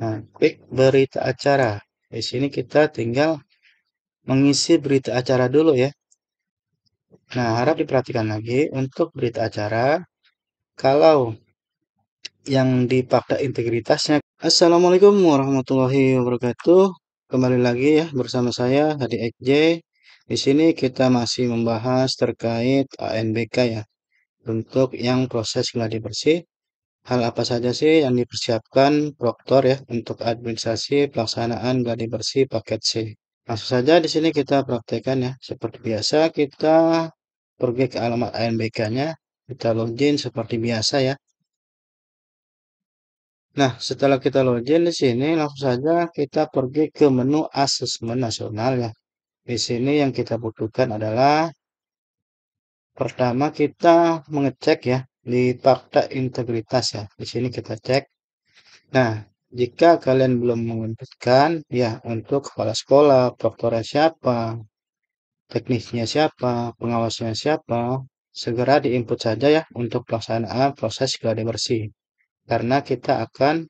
Nah, klik berita acara. Di sini kita tinggal mengisi berita acara dulu ya. Nah, harap diperhatikan lagi untuk berita acara. Kalau yang dipakai integritasnya. Assalamualaikum warahmatullahi wabarakatuh. Kembali lagi ya bersama saya Hadi XJ. Di sini kita masih membahas terkait ANBK ya. Untuk yang proses gladi bersih. Hal apa saja sih yang dipersiapkan proktor ya untuk administrasi pelaksanaan gladi bersih paket C? Langsung saja di sini kita praktekkan ya. Seperti biasa kita pergi ke alamat ANBK-nya, kita login seperti biasa ya. Nah, setelah kita login di sini langsung saja kita pergi ke menu asesmen nasional ya. Di sini yang kita butuhkan adalah pertama kita mengecek ya di fakta integritas ya. Di sini kita cek. Nah, jika kalian belum mengumpulkan ya untuk kepala sekolah, faktornya siapa, teknisnya siapa, pengawasnya siapa, segera diinput saja ya untuk pelaksanaan proses gladi bersih. Karena kita akan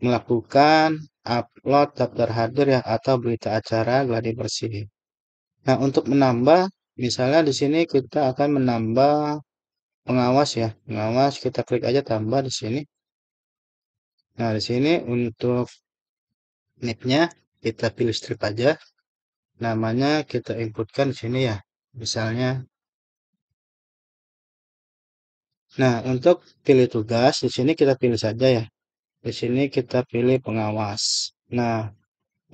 melakukan upload daftar hadir ya atau berita acara gladi bersih. Nah, untuk menambah misalnya di sini kita akan menambah pengawas ya pengawas kita klik aja tambah di sini nah di sini untuk nipnya kita pilih strip aja namanya kita inputkan di sini ya misalnya nah untuk pilih tugas di sini kita pilih saja ya di sini kita pilih pengawas nah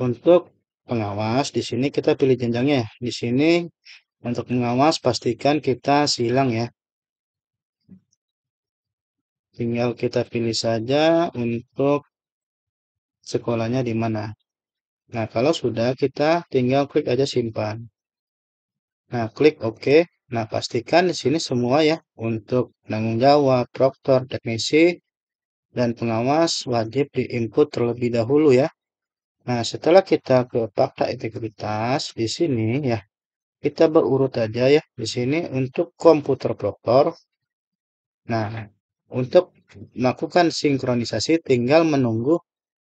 untuk pengawas di sini kita pilih jenjangnya ya. di sini untuk pengawas pastikan kita silang ya tinggal kita pilih saja untuk sekolahnya di mana. Nah, kalau sudah kita tinggal klik aja simpan. Nah, klik OK. Nah, pastikan di sini semua ya untuk tanggung jawab, proktor, teknisi, dan pengawas wajib diinput terlebih dahulu ya. Nah, setelah kita ke fakta integritas di sini ya, kita berurut aja ya di sini untuk komputer proktor. Nah, untuk melakukan sinkronisasi tinggal menunggu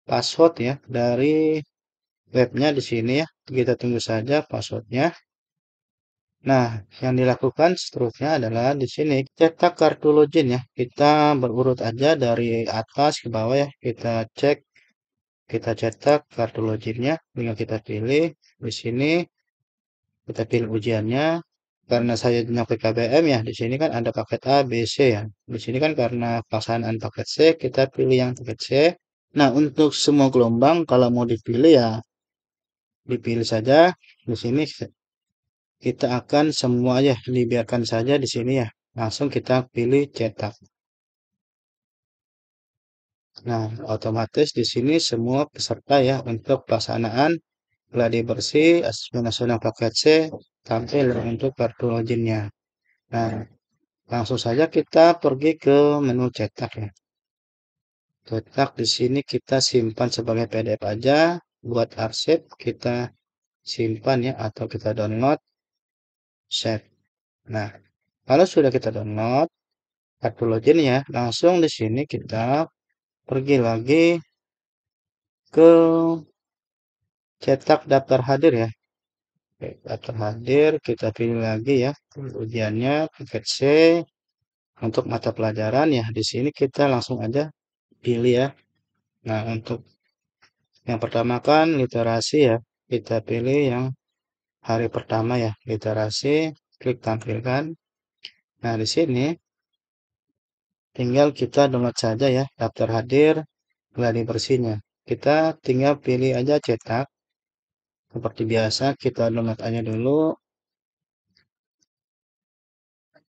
password ya dari webnya di sini ya. Kita tunggu saja passwordnya. Nah, yang dilakukan seterusnya adalah di sini cetak kartu login ya. Kita berurut aja dari atas ke bawah ya. Kita cek, kita cetak kartu loginnya. Tinggal kita pilih di sini. Kita pilih ujiannya karena saya punya PKBM ya di sini kan ada paket A, B, C ya. Di sini kan karena pelaksanaan paket C kita pilih yang paket C. Nah untuk semua gelombang kalau mau dipilih ya dipilih saja. Di sini kita akan semua ya dibiarkan saja di sini ya. Langsung kita pilih cetak. Nah otomatis di sini semua peserta ya untuk pelaksanaan gladi bersih asesmen nasional paket C tampil iya. untuk kartu loginnya. Nah, iya. langsung saja kita pergi ke menu cetak ya. Cetak di sini kita simpan sebagai PDF aja. Buat arsip kita simpan ya atau kita download. set. Nah, kalau sudah kita download kartu login ya, langsung di sini kita pergi lagi ke cetak daftar hadir ya Oke, daftar hadir, kita pilih lagi ya ujiannya paket C untuk mata pelajaran ya di sini kita langsung aja pilih ya. Nah, untuk yang pertama kan literasi ya, kita pilih yang hari pertama ya, literasi, klik tampilkan. Nah, di sini tinggal kita download saja ya daftar hadir gladi bersihnya. Kita tinggal pilih aja cetak seperti biasa kita download aja dulu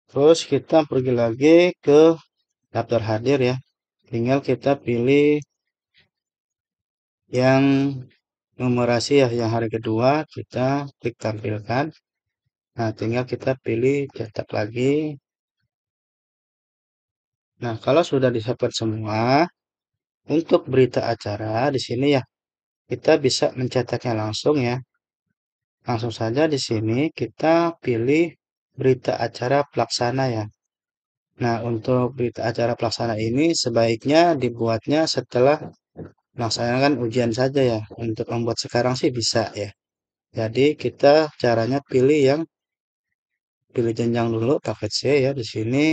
terus kita pergi lagi ke daftar hadir ya tinggal kita pilih yang numerasi ya yang hari kedua kita klik tampilkan nah tinggal kita pilih cetak lagi nah kalau sudah disiapkan semua untuk berita acara di sini ya kita bisa mencetaknya langsung ya. Langsung saja di sini kita pilih berita acara pelaksana ya. Nah, untuk berita acara pelaksana ini sebaiknya dibuatnya setelah melaksanakan ujian saja ya. Untuk membuat sekarang sih bisa ya. Jadi kita caranya pilih yang pilih jenjang dulu paket C ya di sini.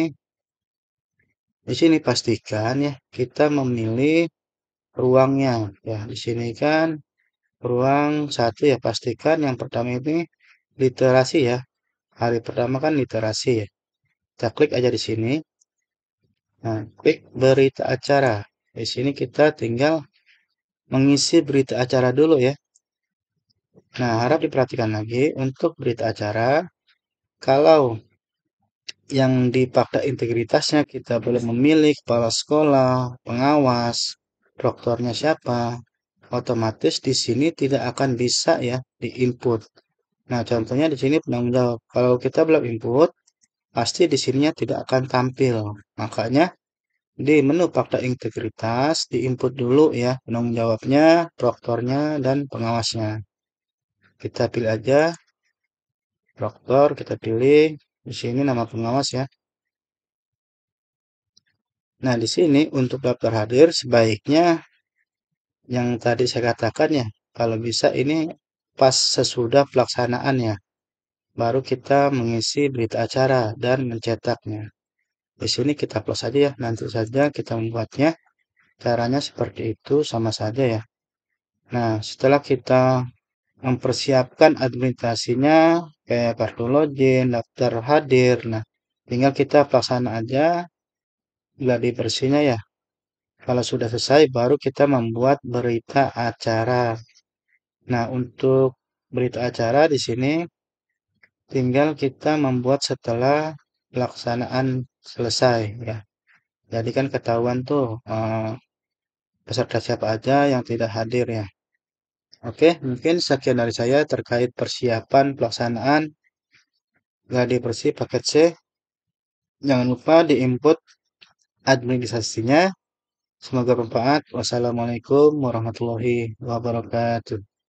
Di sini pastikan ya kita memilih ruangnya ya di sini kan ruang satu ya pastikan yang pertama ini literasi ya hari pertama kan literasi ya kita klik aja di sini nah klik berita acara di sini kita tinggal mengisi berita acara dulu ya nah harap diperhatikan lagi untuk berita acara kalau yang di integritasnya kita belum memilih kepala sekolah, pengawas, doktornya siapa, otomatis di sini tidak akan bisa ya di input Nah, contohnya di sini penanggung jawab. Kalau kita belum input, pasti di sininya tidak akan tampil. Makanya di menu fakta integritas di input dulu ya penanggung jawabnya, proktornya dan pengawasnya. Kita pilih aja proktor, kita pilih di sini nama pengawas ya. Nah, di sini untuk daftar hadir sebaiknya yang tadi saya katakan ya, kalau bisa ini pas sesudah pelaksanaannya Baru kita mengisi berita acara dan mencetaknya. Di sini kita plus saja ya, nanti saja kita membuatnya. Caranya seperti itu sama saja ya. Nah, setelah kita mempersiapkan administrasinya kayak kartu login, daftar hadir. Nah, tinggal kita pelaksana aja gladi bersihnya ya. Kalau sudah selesai baru kita membuat berita acara. Nah, untuk berita acara di sini tinggal kita membuat setelah pelaksanaan selesai ya. Jadi kan ketahuan tuh eh, peserta siapa aja yang tidak hadir ya. Oke, mungkin sekian dari saya terkait persiapan pelaksanaan gladi bersih paket C. Jangan lupa diinput administrasinya. Semoga bermanfaat. Wassalamualaikum warahmatullahi wabarakatuh.